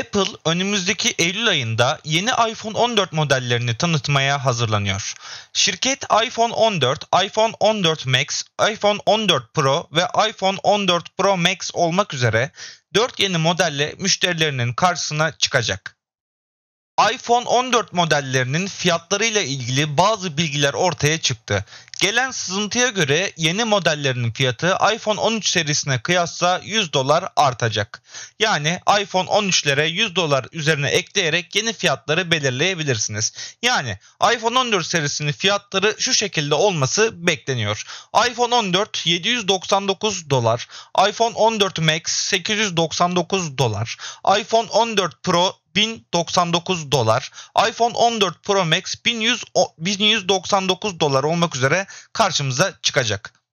Apple önümüzdeki Eylül ayında yeni iPhone 14 modellerini tanıtmaya hazırlanıyor. Şirket iPhone 14, iPhone 14 Max, iPhone 14 Pro ve iPhone 14 Pro Max olmak üzere 4 yeni modelle müşterilerinin karşısına çıkacak. iPhone 14 modellerinin fiyatlarıyla ilgili bazı bilgiler ortaya çıktı. Gelen sızıntıya göre yeni modellerinin fiyatı iPhone 13 serisine kıyasla 100 dolar artacak. Yani iPhone 13'lere 100 dolar üzerine ekleyerek yeni fiyatları belirleyebilirsiniz. Yani iPhone 14 serisinin fiyatları şu şekilde olması bekleniyor. iPhone 14 799 dolar, iPhone 14 Max 899 dolar, iPhone 14 Pro 1099 dolar, iPhone 14 Pro Max 1199 dolar olmak üzere karşımıza çıkacak.